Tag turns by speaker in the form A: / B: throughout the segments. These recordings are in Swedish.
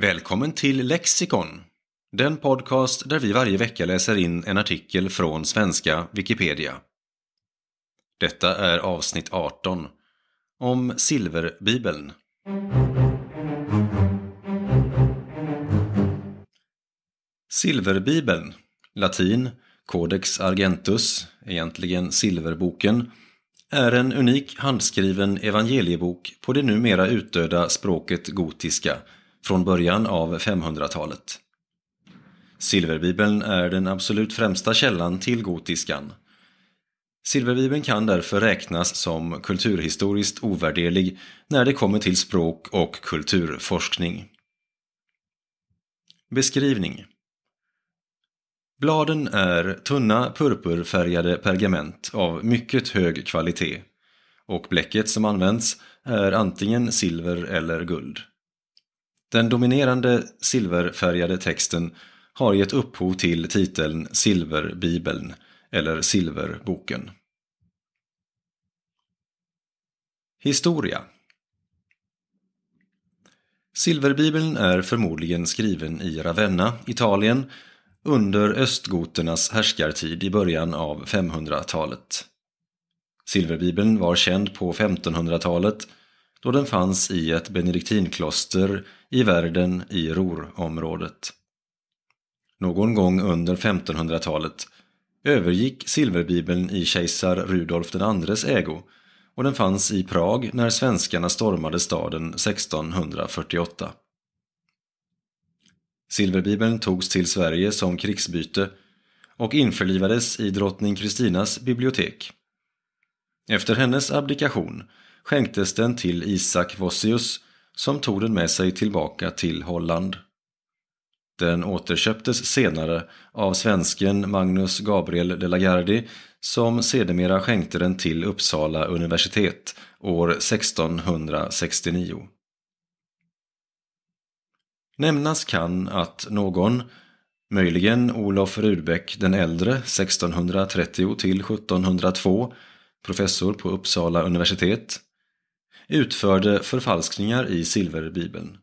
A: Välkommen till Lexikon! Den podcast där vi varje vecka läser in en artikel från svenska Wikipedia. Detta är avsnitt 18 om Silverbibeln. Silverbibeln, latin Codex Argentus, egentligen Silverboken, är en unik handskriven evangeliebok på det numera utdöda språket gotiska från början av 500-talet. Silverbibeln är den absolut främsta källan till gotiskan. Silverbibeln kan därför räknas som kulturhistoriskt ovärderlig när det kommer till språk och kulturforskning. Beskrivning Bladen är tunna purpurfärgade pergament av mycket hög kvalitet och bläcket som används är antingen silver eller guld. Den dominerande silverfärgade texten har gett upphov till titeln Silverbibeln eller Silverboken. Historia Silverbibeln är förmodligen skriven i Ravenna, Italien, under östgoternas härskartid i början av 500-talet. Silverbibeln var känd på 1500-talet då den fanns i ett benediktinkloster i världen i Ruhrområdet. Någon gång under 1500-talet övergick silverbibeln i kejsar Rudolf IIs ägo och den fanns i Prag när svenskarna stormade staden 1648. Silverbibeln togs till Sverige som krigsbyte och införlivades i drottning Kristinas bibliotek. Efter hennes abdikation skänktes den till Isak Vossius som tog den med sig tillbaka till Holland. Den återköptes senare av svensken Magnus Gabriel de la Gardie som sedermera skänkte den till Uppsala universitet år 1669. Nämnas kan att någon, möjligen Olof Rudbeck den äldre 1630 till 1702, professor på Uppsala universitet, utförde förfalskningar i silverbibeln.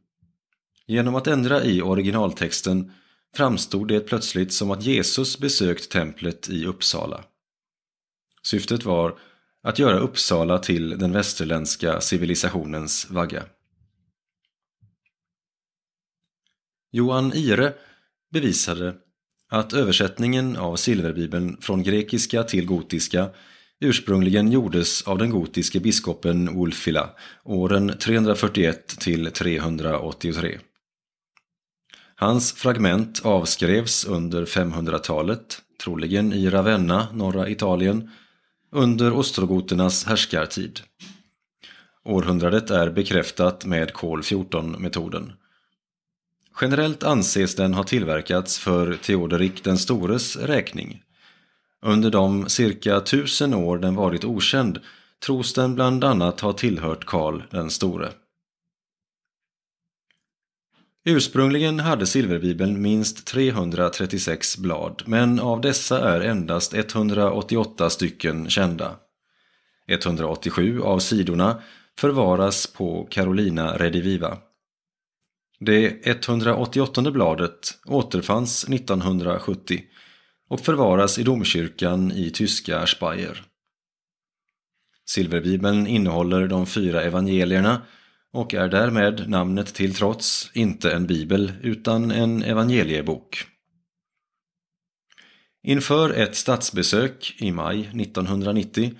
A: Genom att ändra i originaltexten framstod det plötsligt som att Jesus besökt templet i Uppsala. Syftet var att göra Uppsala till den västerländska civilisationens vagga. Johan Ire bevisade att översättningen av silverbibeln från grekiska till gotiska ursprungligen gjordes av den gotiske biskopen Wulfila åren 341 till 383. Hans fragment avskrevs under 500-talet, troligen i Ravenna, norra Italien, under ostrogoternas härskartid. Århundradet är bekräftat med kol 14-metoden. Generellt anses den ha tillverkats för Theoderik den stores räkning under de cirka tusen år den varit okänd tros den bland annat ha tillhört Karl den store. Ursprungligen hade silverbibeln minst 336 blad, men av dessa är endast 188 stycken kända. 187 av sidorna förvaras på Carolina Rediviva. Det 188 bladet återfanns 1970 och förvaras i domkyrkan i tyska Speyer. Silverbibeln innehåller de fyra evangelierna och är därmed, namnet till trots, inte en bibel utan en evangeliebok. Inför ett statsbesök i maj 1990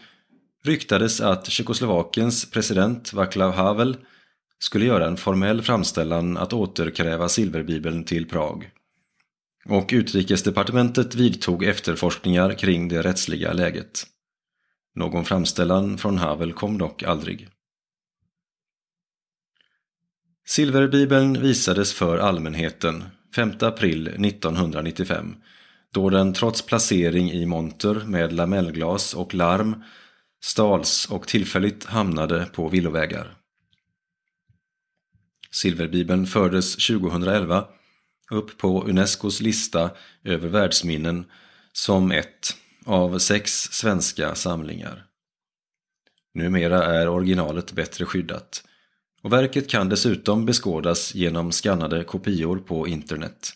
A: ryktades att Tjeckoslovakiens president Václav Havel skulle göra en formell framställan att återkräva silverbibeln till Prag och utrikesdepartementet vidtog efterforskningar kring det rättsliga läget. Någon framställan från Havel kom dock aldrig. Silverbibeln visades för allmänheten 5 april 1995 då den trots placering i monter med lamellglas och larm stals och tillfälligt hamnade på villovägar. Silverbibeln fördes 2011 upp på Unescos lista över världsminnen som ett av sex svenska samlingar. Numera är originalet bättre skyddat och verket kan dessutom beskådas genom skannade kopior på internet.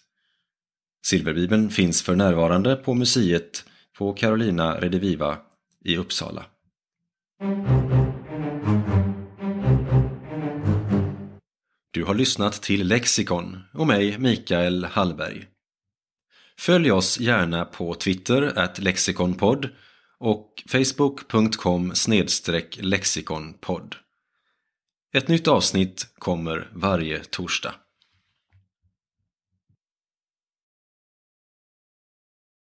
A: Silverbibeln finns för närvarande på museet på Carolina Rediviva i Uppsala. Du har lyssnat till Lexikon och mig, Mikael Hallberg. Följ oss gärna på Twitter, at lexikonpodd och facebook.com lexikonpodd. Ett nytt avsnitt kommer varje torsdag.